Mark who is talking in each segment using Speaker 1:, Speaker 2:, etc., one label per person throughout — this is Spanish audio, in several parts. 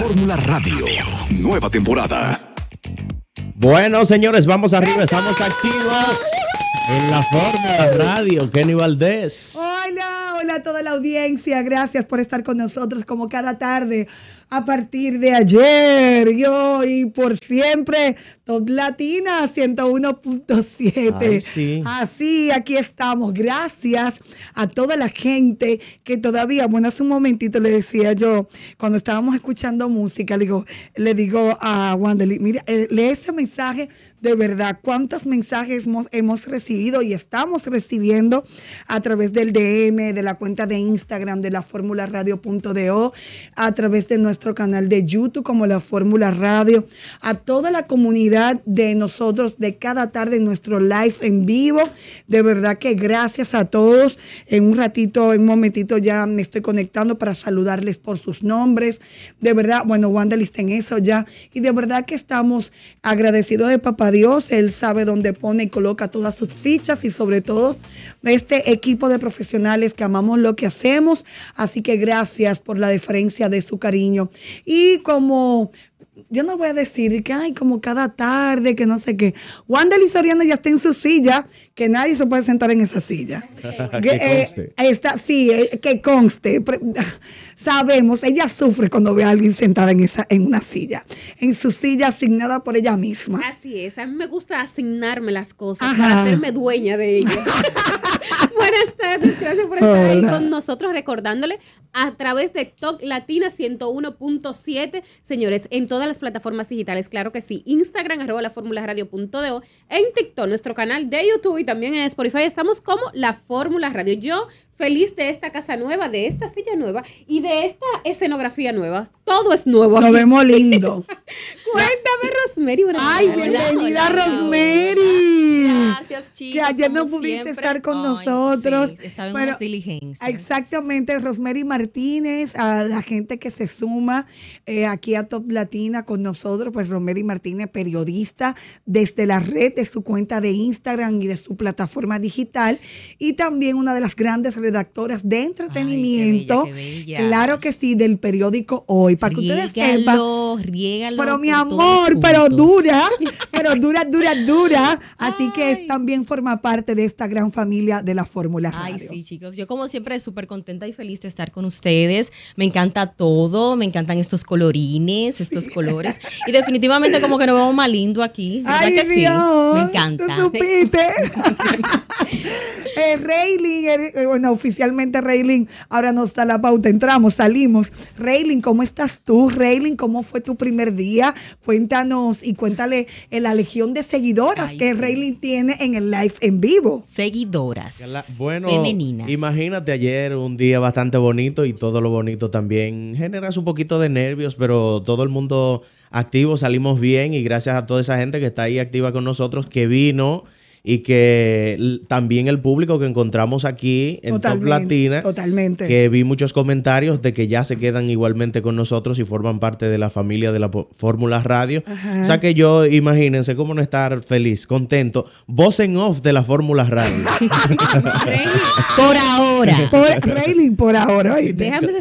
Speaker 1: Fórmula Radio.
Speaker 2: Nueva temporada.
Speaker 1: Bueno, señores, vamos arriba, estamos activos en la forma radio. Kenny Valdés.
Speaker 3: Hola, hola a toda la audiencia. Gracias por estar con nosotros como cada tarde a partir de ayer. Yo y por siempre, Top Latina 101.7. Así, aquí estamos. Gracias a toda la gente que todavía, bueno, hace un momentito le decía yo, cuando estábamos escuchando música, le digo, le digo a Wanderly, mira, eh, lee ese mensaje mensaje de verdad, cuántos mensajes hemos, recibido y estamos recibiendo a través del DM, de la cuenta de Instagram de la Fórmula Radio.do, a través de nuestro canal de YouTube como la Fórmula Radio, a toda la comunidad de nosotros de cada tarde en nuestro live en vivo. De verdad que gracias a todos. En un ratito, en un momentito ya me estoy conectando para saludarles por sus nombres. De verdad, bueno, Wanda listen en eso ya. Y de verdad que estamos agradecidos de papá Dios, Él sabe dónde pone y coloca todas sus fichas y sobre todo este equipo de profesionales que amamos lo que hacemos. Así que gracias por la deferencia de su cariño. Y como yo no voy a decir que, hay como cada tarde, que no sé qué. Wanda Soriano ya está en su silla, que nadie se puede sentar en esa silla. Eh, eh, que, conste. sí, que conste. Sabemos, ella sufre cuando ve a alguien sentada en, esa, en una silla, en su silla asignada por ella misma.
Speaker 4: Así es, a mí me gusta asignarme las cosas para hacerme dueña de ellas. gracias por estar ahí con nosotros recordándole a través de Talk Latina 101.7, señores, en todas las plataformas digitales, claro que sí, Instagram, arroba la fórmula en TikTok, nuestro canal de YouTube y también en Spotify, estamos como la fórmula radio. Yo feliz de esta casa nueva, de esta silla nueva y de esta escenografía nueva. Todo es nuevo. Aquí. Nos vemos
Speaker 3: lindo.
Speaker 4: Cuéntame, Rosemary. Ay, bienvenida,
Speaker 3: Rosemary. Gracias, chicos. Que ayer no pudiste estar con nosotros en bueno, Exactamente, Rosemary Martínez, a la gente que se suma eh, aquí a Top Latina con nosotros, pues Rosemary Martínez, periodista, desde la red de su cuenta de Instagram y de su plataforma digital, y también una de las grandes redactoras de entretenimiento. Claro que sí, del periódico Hoy, para que ustedes sepan. pero mi amor, pero dura, pero dura, dura, dura.
Speaker 5: Así que es, también forma parte de esta gran familia de la Ay, sí, chicos. Yo como siempre súper contenta y feliz de estar con ustedes. Me encanta todo, me encantan estos colorines, estos colores. Y definitivamente como que nos vemos más lindo aquí. Ay, que Dios, sí? Me encanta.
Speaker 3: Eh, Reiling, eh, eh, bueno, oficialmente Reiling, ahora nos da la pauta, entramos, salimos. Raylin, ¿cómo estás tú? Railing, ¿cómo fue tu primer día? Cuéntanos y cuéntale la legión de seguidoras que sí. tiene en el live en vivo. Seguidoras.
Speaker 1: bueno, femeninas. imagínate ayer un día bastante bonito y todo lo bonito también generas un poquito de nervios, pero todo el mundo activo, salimos bien y gracias a toda esa gente que está ahí activa con nosotros, que vino y que también el público que encontramos aquí en totalmente, Top totalmente. que vi muchos comentarios de que ya se quedan igualmente con nosotros y forman parte de la familia de la Fórmula Radio. O sea que yo, imagínense cómo no estar feliz, contento, voz en off de la Fórmula Radio.
Speaker 3: por
Speaker 1: ahora. Por,
Speaker 3: por ahora.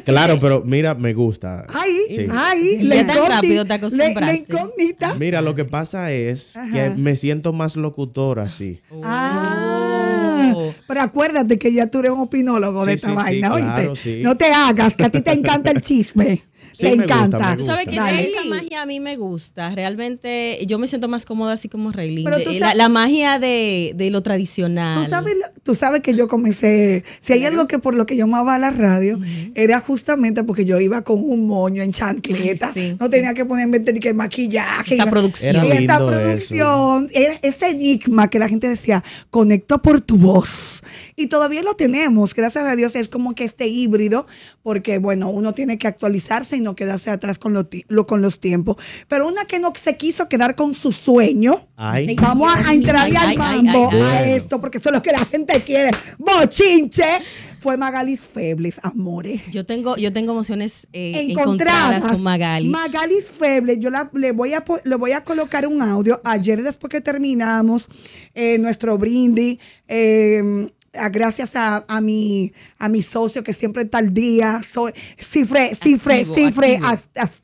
Speaker 3: Claro,
Speaker 1: pero mira, me gusta.
Speaker 3: ahí ahí le rápido
Speaker 1: incógnita. Mira, lo que pasa es que me siento más locutor así.
Speaker 3: Ah, oh. pero acuérdate que ya tú eres un opinólogo de esta vaina, ¿oíste?
Speaker 1: no te hagas, que a ti te encanta el
Speaker 3: chisme encanta. sabes que esa, magia
Speaker 5: a mí me gusta. Realmente yo me siento más cómoda así como Raylin. La, la, magia de, lo tradicional.
Speaker 3: ¿Tú sabes, que yo comencé, si hay algo que por lo que yo amaba la radio, era justamente porque yo iba con un moño en chancleta. no tenía que ponerme ni que maquillaje. Esta producción. producción. Era ese enigma que la gente decía, conecto por tu voz. Y todavía lo tenemos. Gracias a Dios es como que este híbrido, porque bueno, uno tiene que actualizarse y quedarse atrás con, lo, con los tiempos. Pero una que no se quiso quedar con su sueño. Vamos a, entrar entrarle al mambo a esto, porque eso es lo que la gente quiere. ¡Bochinche! Fue
Speaker 5: Magalis Febles, amores. Yo tengo, yo tengo emociones eh, encontradas, con Magalis.
Speaker 3: Magalis Febles, yo le, voy a, voy a colocar un audio. Ayer, después que terminamos eh, nuestro brindis, eh, gracias a, a, mi, a mi socio que siempre está al día, soy cifre, cifre, cifre,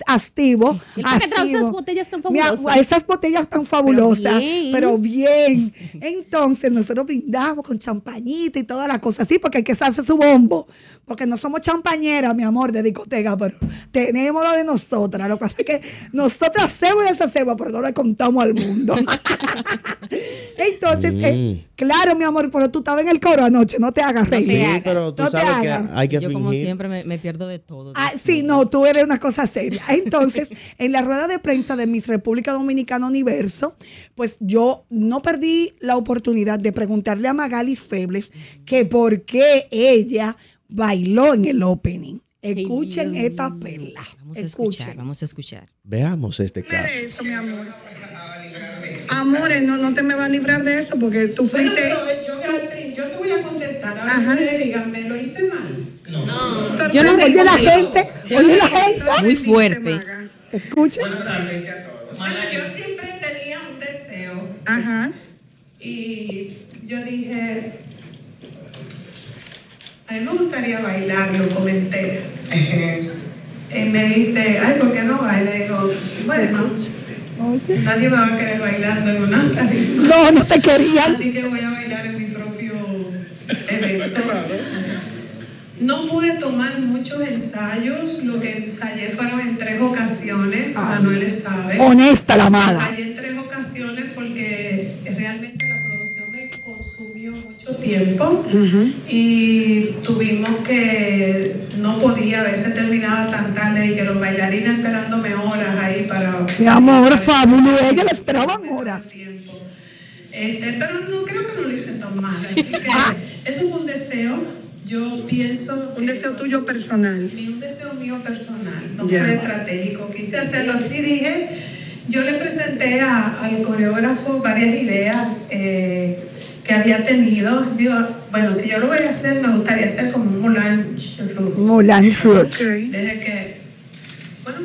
Speaker 3: activo. esas botellas tan fabulosas. esas botellas tan fabulosas, pero bien. Entonces nosotros brindamos con champañita y todas las cosas así, porque hay que hacerse su bombo, porque no somos champañeras, mi amor, de discoteca, pero tenemos lo de nosotras. Lo que pasa es que nosotras hacemos esa ceba pero no le contamos al mundo. Entonces, eh, claro, mi amor, pero tú estabas en el anoche, no te hagas reír. Sí, pero tú sabes
Speaker 1: que hay que Yo como siempre
Speaker 5: me, pierdo de todo.
Speaker 3: Ah, sí, no, tú eres una cosa seria. Entonces, en la rueda de prensa de Miss República Dominicana Universo, pues yo no perdí la oportunidad de preguntarle a Magalis Febles que por qué ella bailó en el opening. Escuchen esta perla. Vamos a escuchar, vamos a escuchar.
Speaker 1: Veamos este caso.
Speaker 3: Amores, no, no te me va a librar de eso porque tú fuiste Ajá. díganme, ¿lo hice
Speaker 6: mal? No. no. Yo no oye la gente, oye la gente. Muy fuerte. Escucha. Buenas a todos. Bueno, yo siempre tenía un deseo. Ajá. Y yo dije, a mí me gustaría bailar, lo comenté. y me dice, ay, ¿por qué no baila? digo, bueno, nadie me va a querer bailar en una No, no te querían. Así que voy a bailar en mi no pude tomar muchos ensayos, lo que ensayé fueron en tres ocasiones, ah. Manuel sabe. Honesta la mala Ensayé en tres ocasiones porque realmente la producción me consumió mucho tiempo y tuvimos que, no podía, a veces terminaba tan tarde y que los bailarines esperándome horas ahí para...
Speaker 3: Mi amor, fabuloso, ella le esperaban horas.
Speaker 6: Este, pero no creo que no lo hice tan mal. Ah. eso fue un deseo. Yo pienso. ¿Un deseo tuyo personal? Ni un deseo mío personal. No fue estratégico. Quise hacerlo. así dije. Yo le presenté al coreógrafo varias ideas eh, que había tenido. Digo, bueno, si yo lo voy a hacer, me gustaría hacer como un Moulin Rouge. Moulin Rouge. Desde que. Bueno,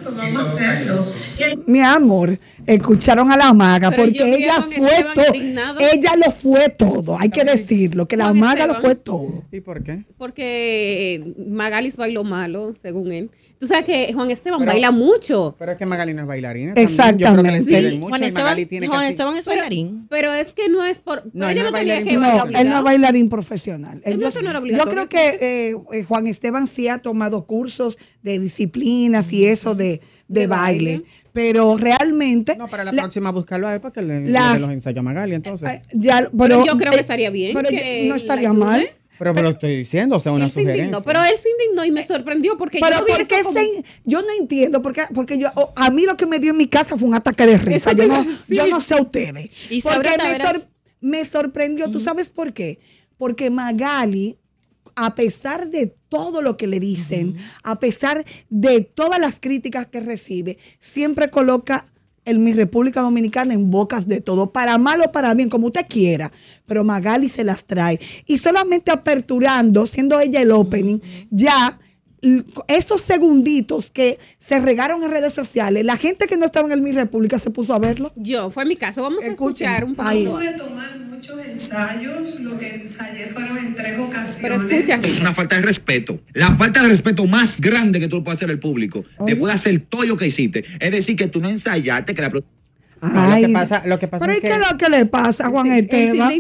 Speaker 3: mi amor, escucharon a la maga, porque ella fue todo. Ella lo fue todo, hay que decirlo, que la maga lo fue todo.
Speaker 4: ¿Y por qué? Porque Magalis bailó malo, según él. Tú sabes que Juan Esteban baila mucho. Pero es
Speaker 7: que Magali no es bailarina. Exactamente. Juan, Esteban, es bailarín.
Speaker 4: Pero, es que no es por. No, él no, no, él no es
Speaker 3: bailarín profesional. yo creo que eh, Juan Esteban sí ha tomado cursos de disciplinas y eso de, de, baile.
Speaker 7: Pero realmente. No, para la, próxima buscarlo a él porque le, los ensayos a Magali, entonces. Eh, eh, ya,
Speaker 4: pero, yo creo que eh, estaría bien. no estaría mal.
Speaker 7: Pero, pero, lo estoy diciendo, o sea, una sugerencia.
Speaker 4: pero él se indignó y me sorprendió porque yo no
Speaker 3: Yo no entiendo, porque, porque yo, a mí lo que me dio en mi casa fue un ataque de risa. Yo no, yo no, sé a ustedes. porque me, me, sorprendió, ¿tú sabes por qué? Porque Magali, a pesar de todo lo que le dicen, a pesar de todas las críticas que recibe, siempre coloca en mi República Dominicana en bocas de todo, para mal o para bien, como usted quiera, pero Magali se las trae. Y solamente aperturando, siendo ella el opening, ya esos segunditos que se regaron en redes sociales, la gente que no estaba en el Mi República se puso a verlo.
Speaker 4: Yo, fue mi caso. Vamos a escuchar un poco
Speaker 6: ensayos, lo que ensayé fueron en tres ocasiones. Es
Speaker 7: una falta de respeto. La falta de respeto más grande que tú le puedes hacer al público. Te puede hacer todo lo que hiciste. Es decir, que tú no ensayaste, que la Ay, lo que pasa, lo que pero es que, ¿qué lo que le pasa Juan Esteban?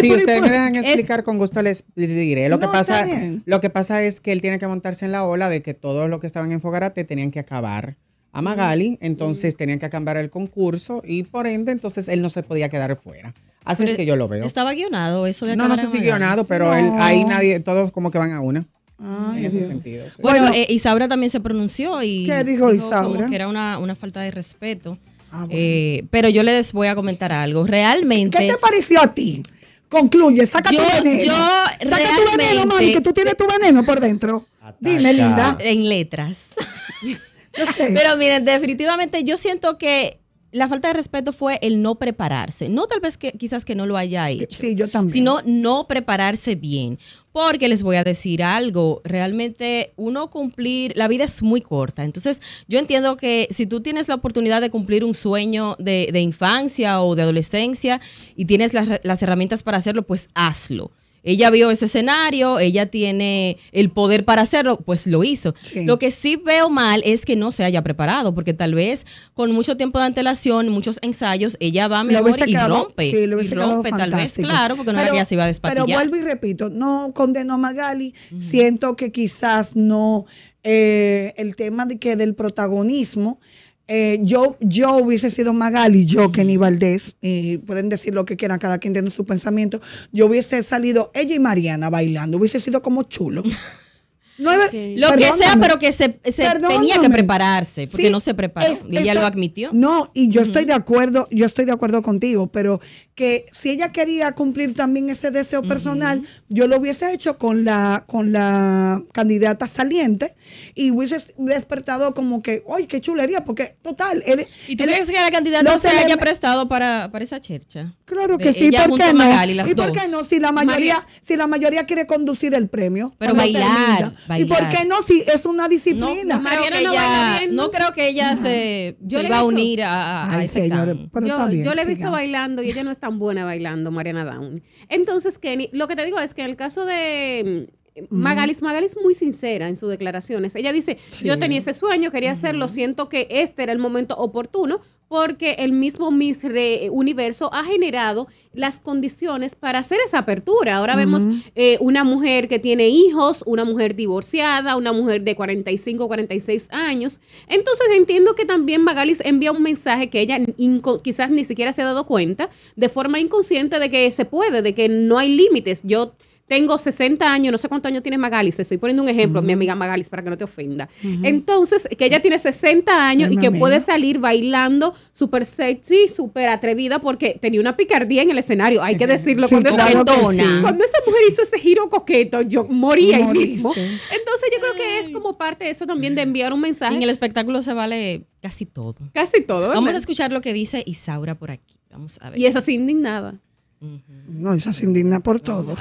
Speaker 7: si ustedes pues, me dejan explicar, con gusto les diré. Lo, que pasa, lo que pasa es que él tiene que montarse en la ola de que todos los que estaban en Fogarate tenían que acabar a Magali, mm. entonces tenían que acabar el concurso y por ende, entonces él no se podía quedar fuera. Así es que yo lo veo.
Speaker 5: ¿Estaba guionado eso de No, no sé si guionado, pero ahí nadie,
Speaker 7: todos como que van a una.
Speaker 5: Ay, en ese sentido. Bueno, eh, Isaura también se pronunció y. ¿Qué dijo, Isaura? Como que era una, una falta de respeto. Ah, eh, pero yo les voy a comentar algo. Realmente. ¿Qué te pareció a ti? Concluye, saca tu veneno. saca tu veneno, Mami, que tú tienes tu veneno por dentro. Dime, linda. En letras. Pero miren, definitivamente yo siento que la falta de respeto fue el no prepararse. No tal vez que quizás que no lo haya hecho. Sí, yo también. Sino no prepararse bien. Porque les voy a decir algo, realmente uno cumplir, la vida es muy corta. Entonces, yo entiendo que si tú tienes la oportunidad de cumplir un sueño de, infancia o de adolescencia y tienes las, las herramientas para hacerlo, pues hazlo ella vio ese escenario, ella tiene el poder para hacerlo, pues lo hizo. Lo que sí veo mal es que no se haya preparado, porque tal vez con mucho tiempo de antelación, muchos ensayos, ella va mejor y rompe. lo y rompe tal vez, claro, porque no era se iba a despatillar. Pero vuelvo
Speaker 3: y repito, no condeno a Magali, siento que quizás no eh, el tema de que del protagonismo eh, yo, yo hubiese sido Magali, yo que ni Valdés, y pueden decir lo que quieran, cada quien tiene su pensamiento, yo hubiese salido ella y Mariana bailando, hubiese sido como chulo. Lo que sea, pero que se, tenía que prepararse, porque no se preparó. y ella lo admitió. No, y yo estoy de acuerdo, yo estoy de acuerdo contigo, pero que si ella quería cumplir también ese deseo personal, yo lo hubiese hecho con la, con la candidata saliente y hubiese despertado como que, ¡ay, qué chulería! Porque, total, ¿Y tú crees que la candidata no se haya
Speaker 5: prestado para, esa chercha? Claro que sí, porque no? ¿Y por qué no? Si la mayoría,
Speaker 3: si la mayoría quiere conducir el premio. Pero bailar. ¿Y por qué no? Si es una disciplina. No, creo, que ella,
Speaker 4: se, va a unir a, ese yo, yo, la he visto bailando y ella no es tan buena bailando, Mariana Down. Entonces, Kenny, lo que te digo es que en el caso de Magalis, Magalis muy sincera en sus declaraciones. Ella dice, yo tenía ese sueño, quería hacerlo, siento que este era el momento oportuno porque el mismo Miss eh, Universo ha generado las condiciones para hacer esa apertura. Ahora vemos eh, una mujer que tiene hijos, una mujer divorciada, una mujer de 45, 46 años. Entonces entiendo que también Magalis envía un mensaje que ella quizás ni siquiera se ha dado cuenta de forma inconsciente de que se puede, de que no hay límites. Yo tengo 60 años, no sé cuántos años tiene Magalis, estoy poniendo un ejemplo, mi amiga Magalis, para que no te ofenda. Entonces, que ella tiene 60 años y que puede salir bailando súper sexy, súper atrevida, porque tenía una picardía en el escenario, hay que decirlo. Cuando, esa, cuando esa mujer hizo ese giro coqueto, yo moría ahí mismo. Entonces, yo creo que es como parte de eso también de enviar un mensaje. En el espectáculo se vale casi todo. Casi todo.
Speaker 5: Vamos a escuchar lo que dice Isaura por aquí. Vamos a ver. Y esa se
Speaker 4: indignada. No, esa se indigna por todo.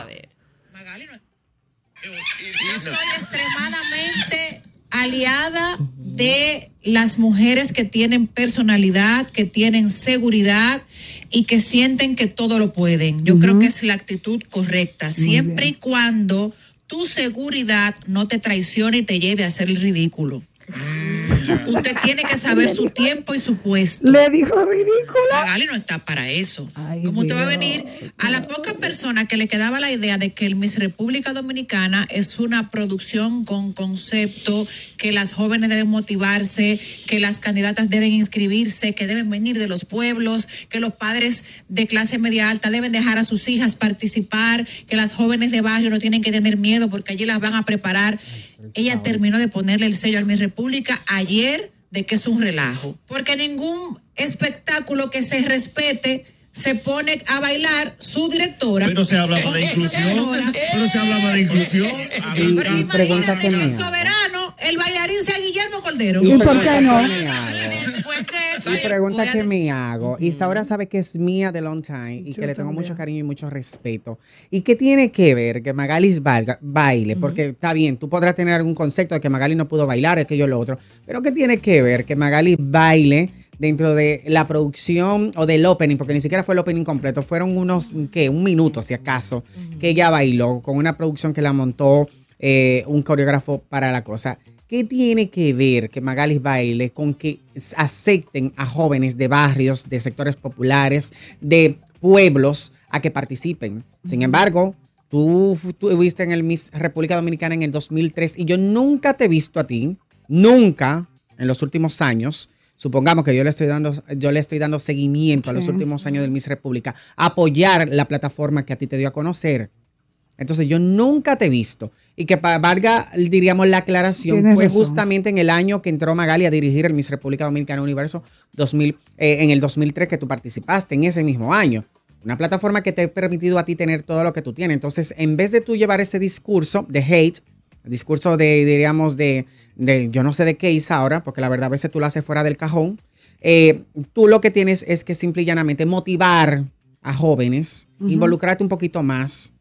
Speaker 2: Yo soy extremadamente aliada de las mujeres que tienen personalidad, que tienen seguridad y que sienten que todo lo pueden. Yo creo que es la actitud correcta, siempre y cuando tu seguridad no te traicione y te lleve a hacer el ridículo. Usted tiene que saber su tiempo y su puesto. Le dijo ridícula. Magali no está para eso. Como ¿Cómo usted va a venir? A la poca persona que le quedaba la idea de que el Miss República Dominicana es una producción con concepto, que las jóvenes deben motivarse, que las candidatas deben inscribirse, que deben venir de los pueblos, que los padres de clase media alta deben dejar a sus hijas participar, que las jóvenes de barrio no tienen que tener miedo porque allí las van a preparar ella terminó de ponerle el sello a mi república ayer de que es un relajo, porque ningún espectáculo que se respete se pone a bailar su directora. Pero se hablaba de inclusión. Pero se hablaba de inclusión. Pero pregunta que el soberano, el bailarín sea Guillermo Cordero. ¿Y, por qué no? Después eso, pues,
Speaker 7: eh, y pregunta que me hago. Isaura sabe que es mía de long time y que le tengo mucho cariño y mucho respeto. ¿Y qué tiene que ver que Magalis baile? Porque está bien, tú podrás tener algún concepto de que Magali no pudo bailar, es que yo lo otro. Pero ¿qué tiene que ver que Magalis baile? dentro de la producción o del opening, porque ni siquiera fue el opening completo, fueron unos, ¿qué? Un minuto, si acaso, que ella bailó con una producción que la montó eh, un coreógrafo para la cosa. ¿Qué tiene que ver que Magalis baile con que acepten a jóvenes de barrios, de sectores populares, de pueblos a que participen? Sin embargo, tú estuviste en el Miss República Dominicana en el 2003 y yo nunca te he visto a ti, nunca en los últimos años, supongamos que yo le estoy dando, yo le estoy dando seguimiento a los últimos años del Miss República, apoyar la plataforma que a ti te dio a conocer. Entonces yo nunca te he visto. Y que para diríamos, la aclaración fue justamente en el año que entró Magali a dirigir el Miss República Dominicana Universo 2000, eh, en el 2003 que tú participaste, en ese mismo año. Una plataforma que te ha permitido a ti tener todo lo que tú tienes. Entonces, en vez de tú llevar ese discurso de hate, discurso de, diríamos, de, yo no sé de qué hice ahora, porque la verdad a veces tú la haces fuera del cajón. Eh, tú lo que tienes es que simple y llanamente motivar a jóvenes, involucrarte un poquito más,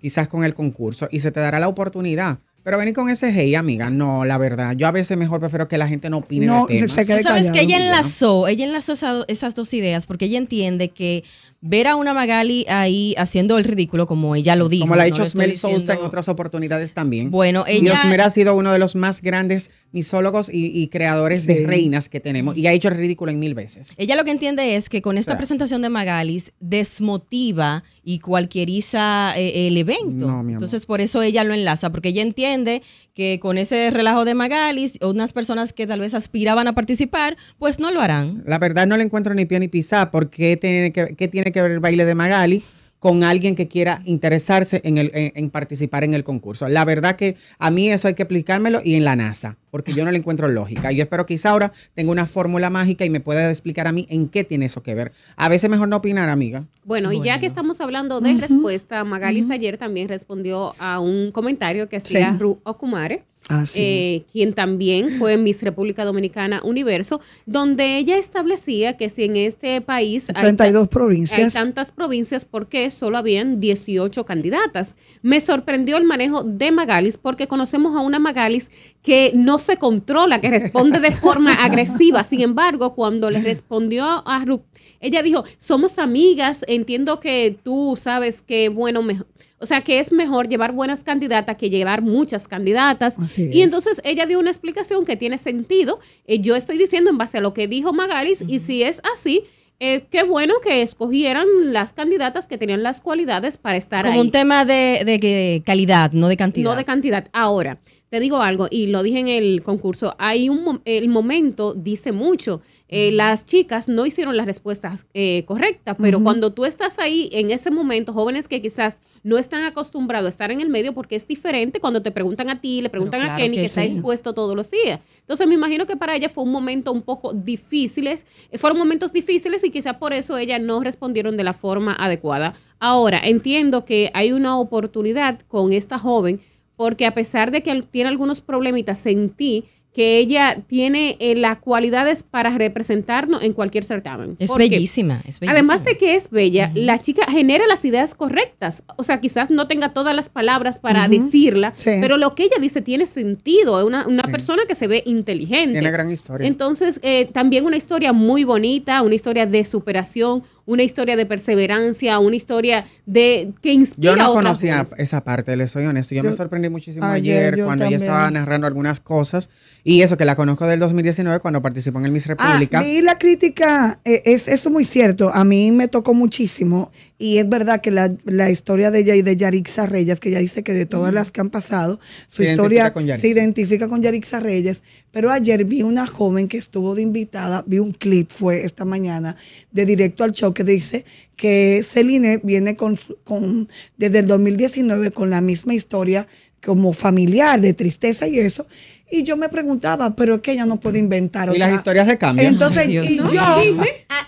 Speaker 7: quizás con el concurso, y se te dará la oportunidad. Pero venir con ese hey, amiga, no, la verdad. Yo a veces mejor prefiero que la gente no opine no, del sabes que ella
Speaker 5: enlazó, ella enlazó esas dos ideas porque ella entiende que ver a una Magali ahí haciendo el ridículo, como ella lo dijo. Como la ha hecho Smelly en
Speaker 7: otras oportunidades también. Bueno, ella... Osmer ha sido uno de los más grandes misólogos y, creadores de reinas que tenemos y ha hecho el ridículo en mil veces.
Speaker 5: Ella lo que entiende es que con esta presentación de Magalis desmotiva y cualquieriza eh, el evento. Entonces, por eso ella lo enlaza, porque ella entiende que con ese relajo de Magalis, unas personas que tal vez aspiraban a participar, pues no lo harán.
Speaker 7: La verdad no le encuentro ni pie ni pizá, porque tiene que, qué tiene que ver el baile de Magali con alguien que quiera interesarse en, el, en, participar en el concurso. La verdad que a mí eso hay que explicármelo y en la NASA, porque yo no le encuentro lógica. Yo espero que Isaura tenga una fórmula mágica y me pueda explicar a mí en qué tiene eso que ver. A veces mejor no opinar, amiga.
Speaker 4: Bueno, y ya que estamos hablando de respuesta, Magalis ayer también respondió a un comentario que hacía Ru Okumare Ah, eh, quien también fue en Miss República Dominicana Universo, donde ella establecía que si en este país hay, tantas provincias, porque solo habían 18 candidatas? Me sorprendió el manejo de Magalis porque conocemos a una Magalis que no se controla, que responde de forma agresiva. Sin embargo, cuando le respondió a Ruth, ella dijo, somos amigas, entiendo que tú sabes que, bueno, mejor o sea que es mejor llevar buenas candidatas que llevar muchas candidatas. Y entonces ella dio una explicación que tiene sentido. Eh, yo estoy diciendo en base a lo que dijo Magalis y si es así, eh, qué bueno que escogieran las candidatas que tenían las cualidades para estar ahí. Como un
Speaker 5: tema de, de, calidad, no de cantidad. No de
Speaker 4: cantidad. Ahora, te digo algo, y lo dije en el concurso, hay un el momento dice mucho. Eh, las chicas no hicieron las respuestas eh, correctas, pero cuando tú estás ahí en ese momento, jóvenes que quizás no están acostumbrados a estar en el medio porque es diferente cuando te preguntan a ti, le preguntan a Kenny que, está dispuesto todos los días. Entonces me imagino que para ella fue un momento un poco difícil, eh, fueron momentos difíciles y quizás por eso ella no respondieron de la forma adecuada. Ahora, entiendo que hay una oportunidad con esta joven porque a pesar de que tiene algunos problemitas en ti, que ella tiene eh, las cualidades para representarnos en cualquier certamen. Es bellísima, Además de que es bella, la chica genera las ideas correctas. O sea, quizás no tenga todas las palabras para decirla, pero lo que ella dice tiene sentido. Es una, persona que se ve inteligente. Tiene gran historia. Entonces, eh, también una historia muy bonita, una historia de superación, una historia de perseverancia, una historia de que inspira Yo no conocía
Speaker 7: esa parte, Le soy honesto. Yo, me sorprendí muchísimo ayer, cuando ella estaba narrando algunas cosas y eso que la conozco del 2019 cuando participó en el Miss ah, República. Ah, y
Speaker 3: la crítica, eh, es eso muy cierto, a mí me tocó muchísimo y es verdad que la, historia de ella y de Yarixa Reyes, que ella dice que de todas mm. las que han pasado, su historia se identifica con Yarixa Reyes, pero ayer vi una joven que estuvo de invitada, vi un clip, fue esta mañana, de directo al show que dice que Celine viene con, con desde el 2019 con la misma historia como familiar de tristeza y eso, y yo me preguntaba, pero es que ella no puede inventar. Otra. Y las historias se cambian. Entonces, y, yo,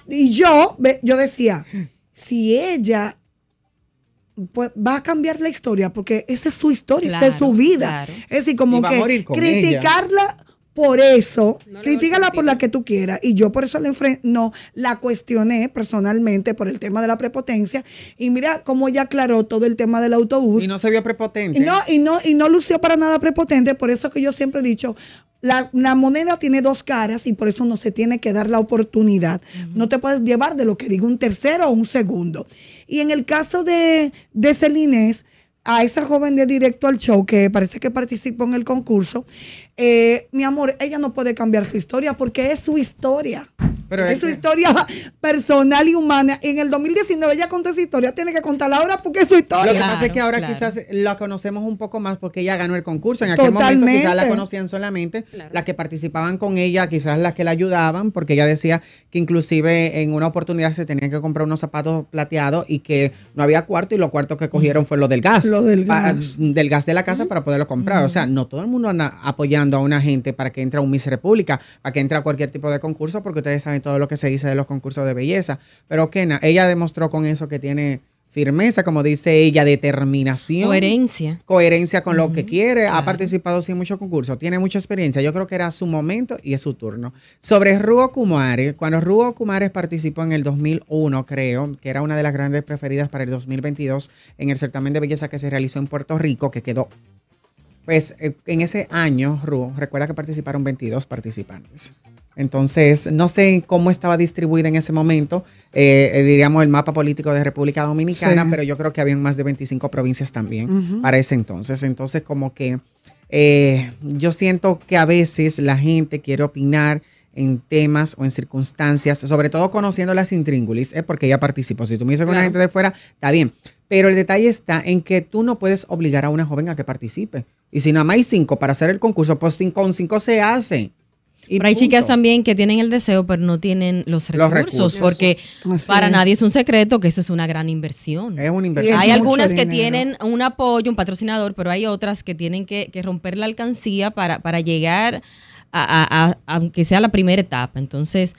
Speaker 3: yo, decía, si ella pues, va a cambiar la historia porque esa es su historia, esa es su vida. Es decir, como que criticarla, por eso, no por la que tú quieras. Y yo por eso la no, la cuestioné personalmente por el tema de la prepotencia. Y mira cómo ella aclaró todo el tema del autobús. Y no se
Speaker 7: vio prepotente.
Speaker 3: Y no, y no, y no lució para nada prepotente. Por eso que yo siempre he dicho, la, moneda tiene dos caras y por eso no se tiene que dar la oportunidad. No te puedes llevar de lo que diga un tercero o un segundo. Y en el caso de, de a esa joven de directo al show que parece que participó en el concurso, eh, mi amor, ella no puede cambiar su historia porque es su historia es su historia personal y humana. En el 2019 ella contó esa historia, tiene que contarla
Speaker 7: ahora porque es su historia. Lo que pasa es que ahora quizás la conocemos un poco más porque ella ganó el concurso. En aquel momento quizás la conocían solamente las que participaban con ella, quizás las que la ayudaban, porque ella decía que inclusive en una oportunidad se tenían que comprar unos zapatos plateados y que no había cuarto y los cuartos que cogieron fue lo del gas. Los del gas. del gas de la casa para poderlo comprar. O sea, no todo el mundo anda apoyando a una gente para que entre a un Miss República, para que entre a cualquier tipo de concurso, porque ustedes saben todo lo que se dice de los concursos de belleza. Pero Kena, ella demostró con eso que tiene firmeza, como dice ella, determinación. Coherencia. Coherencia con lo que quiere. Ha participado en muchos concursos, tiene mucha experiencia. Yo creo que era su momento y es su turno. Sobre Ruo Kumares, cuando Ruo Kumares participó en el 2001, creo, que era una de las grandes preferidas para el 2022 en el certamen de belleza que se realizó en Puerto Rico, que quedó... Pues eh, en ese año, Ruo recuerda que participaron 22 participantes. Entonces, no sé cómo estaba distribuida en ese momento, eh, eh, diríamos, el mapa político de República Dominicana, pero yo creo que habían más de 25 provincias también para ese entonces. Entonces, como que eh, yo siento que a veces la gente quiere opinar en temas o en circunstancias, sobre todo conociendo las intríngulis, porque ella participó. Si tú me dices que la gente de fuera, está bien. Pero el detalle está en que tú no puedes obligar a una joven a que participe. Y si no hay cinco para hacer el concurso, pues cinco, con cinco se hace
Speaker 5: hay chicas también que tienen el deseo, pero no tienen los recursos, porque para nadie es un secreto que eso es una gran inversión. hay algunas que tienen un apoyo, un patrocinador, pero hay otras que tienen que, que romper la alcancía para, para llegar a, aunque sea la primera etapa. Entonces,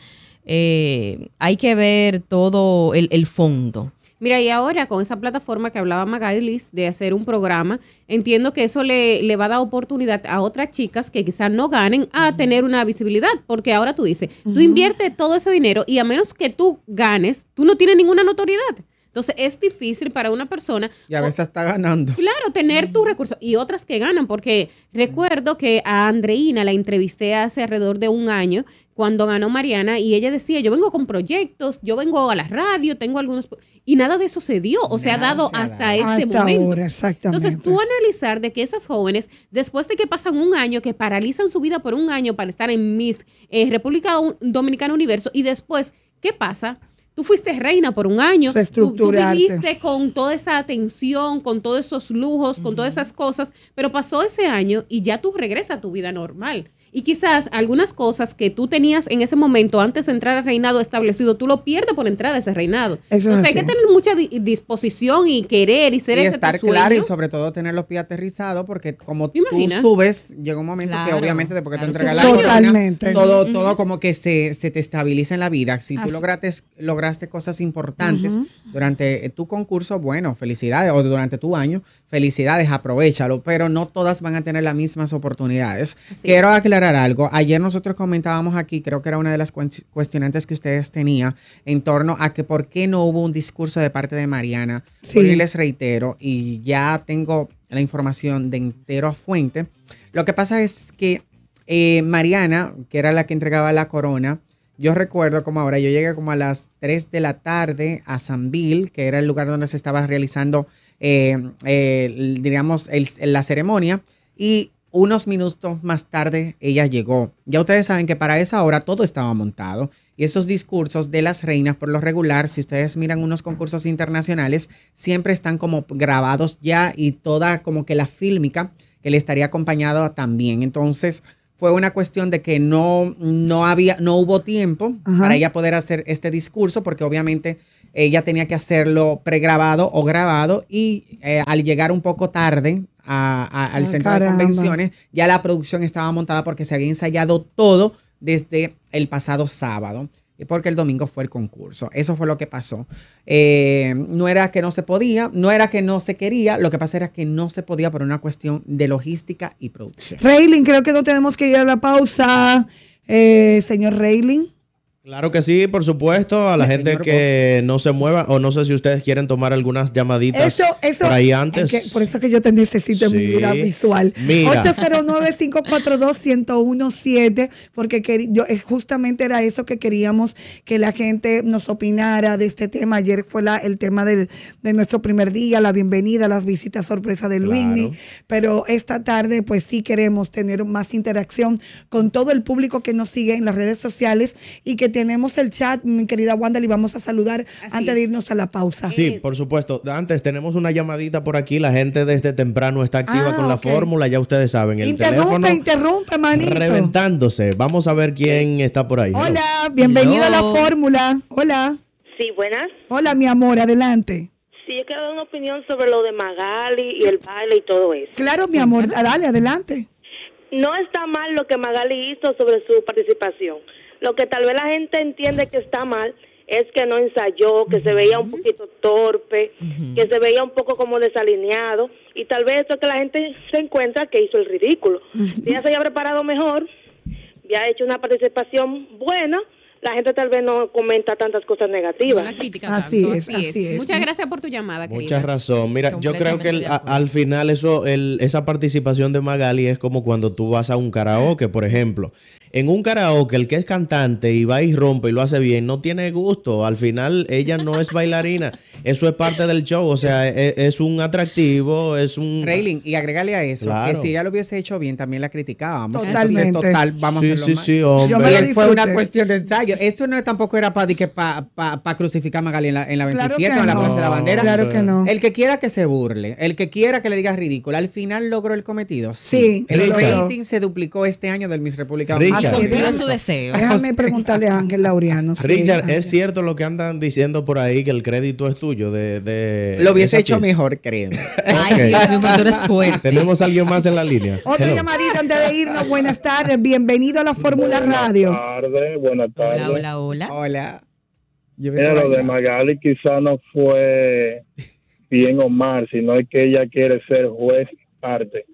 Speaker 5: eh, hay que ver todo el, el fondo.
Speaker 4: Mira, y ahora con esa plataforma que hablaba Magailis de hacer un programa, entiendo que eso le, le va a dar oportunidad a otras chicas que quizás no ganen a tener una visibilidad, porque ahora tú dices, tú inviertes todo ese dinero y a menos que tú ganes, tú no tienes ninguna notoriedad. Entonces es difícil para una persona. Y a
Speaker 7: veces está ganando.
Speaker 4: Claro, tener tus recursos y otras que ganan, porque recuerdo que a Andreina la entrevisté hace alrededor de un año, cuando ganó Mariana y ella decía, yo vengo con proyectos, yo vengo a la radio, tengo algunos... Y nada de eso se dio, o sea, ha dado hasta ese momento. Entonces, tú analizar de que esas jóvenes, después de que pasan un año, que paralizan su vida por un año para estar en Miss eh, República Dominicana Universo, y después, ¿qué pasa? Tú fuiste reina por un año, tú, viviste con toda esa atención, con todos esos lujos, con todas esas cosas, pero pasó ese año y ya tú regresas a tu vida normal. Y quizás algunas cosas que tú tenías en ese momento antes de entrar al reinado establecido, tú lo pierdes por entrar a ese reinado. Eso Entonces hay que tener mucha disposición y querer y ser y estar claro y
Speaker 7: sobre todo tener los pies aterrizados porque como tú subes, llega un momento que obviamente después claro, que te entregas la totalmente. todo, todo como que se, te estabiliza en la vida. Si tú lograste, lograste cosas importantes durante tu concurso, bueno, felicidades, o durante tu año, felicidades, aprovechalo, pero no todas van a tener las mismas oportunidades. Quiero aclarar algo. Ayer nosotros comentábamos aquí, creo que era una de las cuestionantes que ustedes tenían en torno a que por qué no hubo un discurso de parte de Mariana. Sí. les reitero, y ya tengo la información de entero a fuente. Lo que pasa es que eh, Mariana, que era la que entregaba la corona, yo recuerdo como ahora, yo llegué como a las 3 de la tarde a Sanville, que era el lugar donde se estaba realizando, eh, eh, digamos, la ceremonia. Y unos minutos más tarde ella llegó. Ya ustedes saben que para esa hora todo estaba montado. Y esos discursos de las reinas, por lo regular, si ustedes miran unos concursos internacionales, siempre están como grabados ya y toda como que la fílmica que le estaría acompañado también. Entonces, fue una cuestión de que no, no, había, no hubo tiempo para ella poder hacer este discurso, porque obviamente ella tenía que hacerlo pregrabado o grabado y eh, al llegar un poco tarde al ah, centro de convenciones. Ya la producción estaba montada porque se había ensayado todo desde el pasado sábado eh, porque el domingo fue el concurso. Eso fue lo que pasó. Eh, no era que no se podía, no era que no se quería, lo que pasa era que no se podía por una cuestión de logística y producción.
Speaker 3: Railing, creo que no tenemos que ir a la pausa. Eh, señor Railing.
Speaker 1: Claro que sí, por supuesto. A la gente que no se mueva, o no sé si ustedes quieren tomar algunas llamaditas por ahí antes. por
Speaker 3: eso que yo te necesito en mi visual. 809-542-1017, porque yo, eh, justamente era eso que queríamos que la gente nos opinara de este tema. Ayer fue la, el tema de nuestro primer día, la bienvenida, las visitas sorpresa de Luis. Pero esta tarde, pues sí queremos tener más interacción con todo el público que nos sigue en las redes sociales y que tenemos el chat, mi querida Wanda, y vamos a saludar antes de irnos a la pausa. Eh, sí,
Speaker 1: por supuesto. Antes tenemos una llamadita por aquí. La gente desde temprano está activa ah, con la fórmula, ya ustedes saben. interrumpe,
Speaker 3: interrumpe, manito.
Speaker 1: Reventándose. Vamos a ver quién está por ahí. Hola, bienvenida a la
Speaker 3: fórmula. Hola. Sí, buenas. Hola, mi amor, adelante.
Speaker 5: Sí, yo quiero dar una opinión sobre lo de Magali y el baile y todo eso. Claro, mi amor, dale, adelante. No está mal lo que Magali hizo sobre su participación, lo que tal vez la gente entiende que está mal es que no ensayó, que se veía un poquito torpe, que se veía un poco como desalineado y tal vez eso es que la gente se encuentra que hizo el ridículo. ya Si se había preparado mejor, ya ha hecho una participación buena, la gente tal vez no comenta tantas cosas negativas.
Speaker 4: así, es, así, es, Muchas gracias por tu llamada. Querida. Mucha
Speaker 1: razón. Mira, yo creo que al final eso, esa participación de Magali es como cuando tú vas a un karaoke, por ejemplo en un karaoke, el que es cantante y va y rompe y lo hace bien, no tiene gusto. Al final, ella no es bailarina. Eso es parte del show. O sea, e, e, es, un atractivo, es un. Railing,
Speaker 7: y agregarle a eso, que si ella lo hubiese hecho bien, también la criticábamos. Totalmente. es total, vamos a hacerlo sí, sí, Y fue una cuestión de ensayo. Esto no tampoco era para crucificar a Magali en la, en 27 en la Plaza de la Bandera. Claro que no. El que quiera que se burle, el que quiera que le diga ridícula, al final logró el cometido. Sí. El rating se duplicó este año del Miss República
Speaker 3: cumplió su deseo. Déjame preguntarle a Ángel Laureano.
Speaker 1: Richard, ¿es cierto lo que andan diciendo por ahí que el crédito es tuyo? De, lo hubiese hecho mejor, creo. Ay, Dios mío, tú fuerte. Tenemos a alguien más en la línea. Otra
Speaker 7: llamadita
Speaker 3: antes de irnos. Buenas tardes. Bienvenido a la Fórmula Radio.
Speaker 1: Buenas
Speaker 5: tardes, buenas tardes. Hola,
Speaker 3: hola,
Speaker 7: hola.
Speaker 5: Hola. de Magali quizá no fue bien
Speaker 6: o mal sino es que ella quiere ser juez parte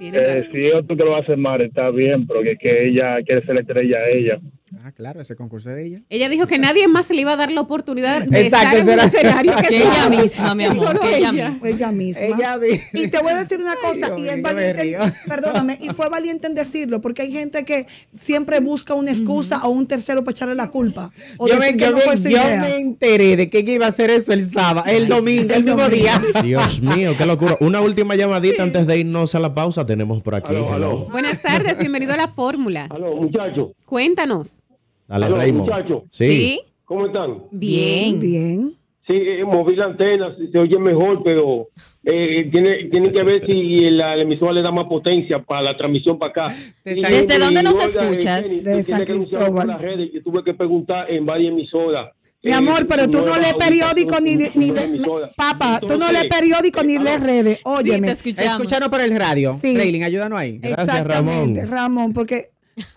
Speaker 7: eh, si yo, tú que lo vas a mal, está bien, pero que, ella quiere ser la estrella ella. Ah, claro, ese concurso de ella.
Speaker 4: Ella dijo que nadie más se le iba a dar la oportunidad de Exacto, estar en un escenario que, que ella misma, mi amor. Que ella, misma. ella, misma. Ella Y te voy a decir una cosa, y es valiente, perdóname, y fue
Speaker 3: valiente en decirlo, porque hay gente que siempre busca una excusa o un tercero para echarle la culpa.
Speaker 7: yo me, enteré de que iba a hacer eso el sábado, el domingo, el mismo día.
Speaker 1: Dios mío, qué locura. Una última llamadita antes de irnos a la pausa tenemos por aquí.
Speaker 4: Buenas tardes, bienvenido a la fórmula. Aló, muchachos. Cuéntanos.
Speaker 1: Sí. ¿Cómo están? Bien. Bien. Sí, eh, moví la antena, se oye mejor, pero eh, tiene, tiene, que ver si la, emisora le da más potencia para la transmisión para acá. ¿Desde, dónde nos eh, escuchas? Yo tuve que preguntar en varias emisoras mi eh, amor, pero tú no, lees periódico ni, ni
Speaker 6: papá, tú
Speaker 7: no lees periódico ni lees redes. Óyeme, escúchanos por el radio. Sí. ayúdanos ahí. Gracias, Ramón.
Speaker 3: Ramón, porque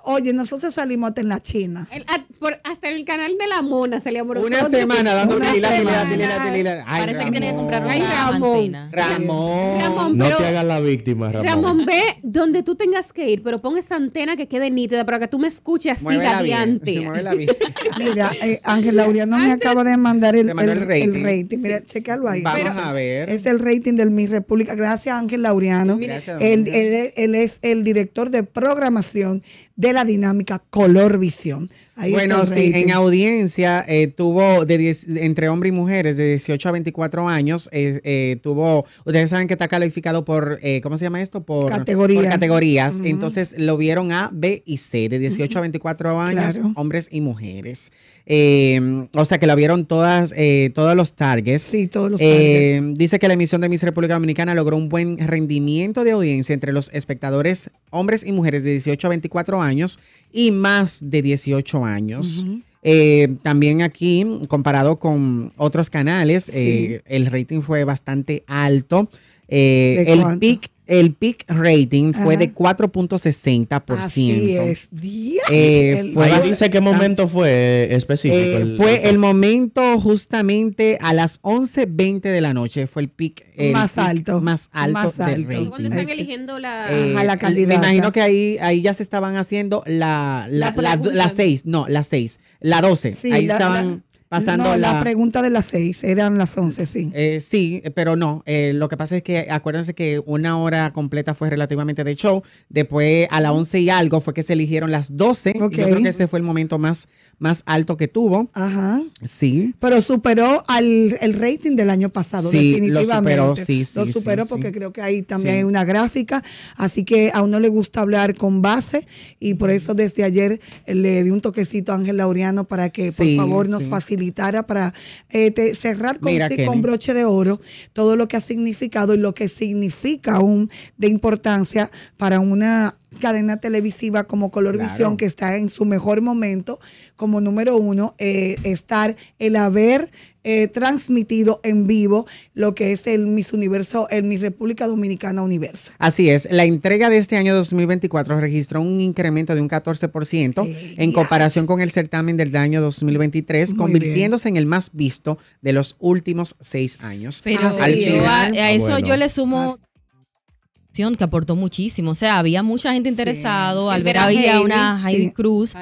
Speaker 3: Oye, nosotros salimos hasta en la China. Ah,
Speaker 4: por hasta el canal de la mona le amoroso. Una semana dando una
Speaker 7: Parece que tenía que comprar una
Speaker 4: Ramón. antena. Ramón. no te hagas
Speaker 1: la víctima, Ramón. Ramón,
Speaker 4: ve donde tú tengas que ir, pero pon esta antena que quede nítida para que tú me escuches así gadeante.
Speaker 3: Mira, eh, Ángel Laureano me acaba de mandar el, el, rating. Mira,
Speaker 4: sí. ahí. Vamos a
Speaker 3: ver. Es el rating del Mi República. Gracias, Ángel Laureano. él, él, él es el director de programación de la dinámica Color Visión bueno, sí, en
Speaker 7: audiencia eh, tuvo de entre hombres y mujeres de 18 a 24 años, eh, tuvo, ustedes saben que está calificado por, eh, ¿cómo se llama esto? Por, categorías. Entonces lo vieron A, B y C, de 18 a 24 años, hombres y mujeres. Em, o sea que lo vieron todas, todos los targets. Sí, todos los em, targets. Dice que la emisión de Miss República Dominicana logró un buen rendimiento de audiencia entre los espectadores hombres y mujeres de 18 a 24 años y más de 18 años años. Eh, también aquí, comparado con otros canales, eh, el rating fue bastante alto. Eh, el el peak rating fue de 4.60%. Así es.
Speaker 1: Eh, dice qué momento fue eh, específico. Eh, fue
Speaker 7: el, momento justamente a las 11.20 de la noche. Fue el peak, más, alto, más alto. Más del Rating. están
Speaker 4: eligiendo la, eh, a la candidata? Me imagino que
Speaker 7: ahí, ahí ya se estaban haciendo la, Las la, 6, no, las 6, la 12. ahí estaban Pasando no, la,
Speaker 3: pregunta de las seis, eran las once, sí.
Speaker 7: Eh, sí, pero no. Eh, lo que pasa es que acuérdense que una hora completa fue relativamente de show. Después a las once y algo fue que se eligieron las 12. Okay. Yo creo que ese fue el momento más, más alto que tuvo. Ajá. Sí.
Speaker 3: Pero superó al el rating del año pasado, sí, definitivamente. Lo superó, sí, sí. Lo superó porque creo que ahí también hay una gráfica. Así que a uno le gusta hablar con base y por eso desde ayer le di un toquecito a Ángel Laureano para que por favor nos facilite para eh, cerrar con, con broche de oro todo lo que ha significado y lo que significa aún de importancia para una cadena televisiva como Colorvisión, Visión, que está en su mejor momento, como número uno, eh, estar el haber eh, transmitido en vivo lo que es el Miss Universo, el Miss República Dominicana Universo.
Speaker 7: Así es, la entrega de este año 2024 registró un incremento de un 14% en comparación con el certamen del año 2023, convirtiéndose en el más visto de los últimos seis años. Pero a,
Speaker 5: ah, eso yo le sumo que aportó muchísimo. O sea, había mucha gente interesada, al ver había una Heidi Cruz.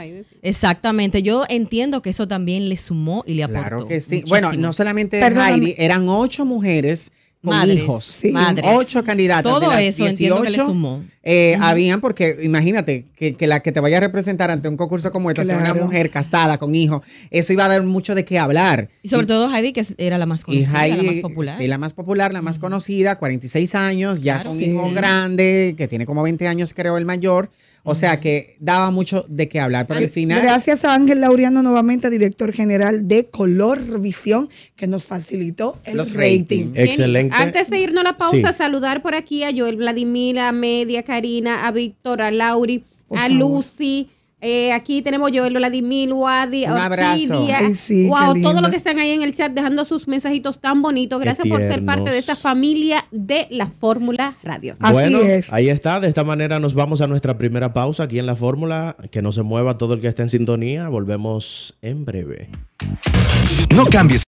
Speaker 5: Exactamente. Yo entiendo que eso también le sumó y le aportó. Claro que sí. Bueno, no solamente Heidi,
Speaker 7: eran ocho mujeres con hijos. Ocho candidatas. de las eso que le sumó. Eh, habían, porque imagínate que, la que te vaya a representar ante un concurso como este, sea una mujer casada con hijos, eso iba a dar mucho de qué hablar.
Speaker 5: Y sobre todo Heidi, que era la más conocida, Heidi, la más popular. Sí, la más popular,
Speaker 7: la más conocida, 46 años, ya con hijo grande, que tiene como 20 años, creo, el mayor. O sea que daba mucho de qué hablar, pero final...
Speaker 3: Gracias a Ángel Laureano nuevamente, director general de Color Visión, que nos facilitó el Los rating.
Speaker 4: Excelente. Antes de irnos a la pausa, saludar por aquí a Joel Vladimir, a Media, a Karina, a Víctor, a Lauri, a Lucy eh, aquí tenemos Joel, Vladimir, Wadi, Un abrazo. wow, todos los que están ahí en el chat dejando sus mensajitos tan bonitos. Gracias por ser parte de esta familia de la Fórmula Radio. bueno,
Speaker 1: ahí está. De esta manera nos vamos a nuestra primera pausa aquí en la Fórmula. Que no se mueva todo el que esté en sintonía. Volvemos en breve. No cambies.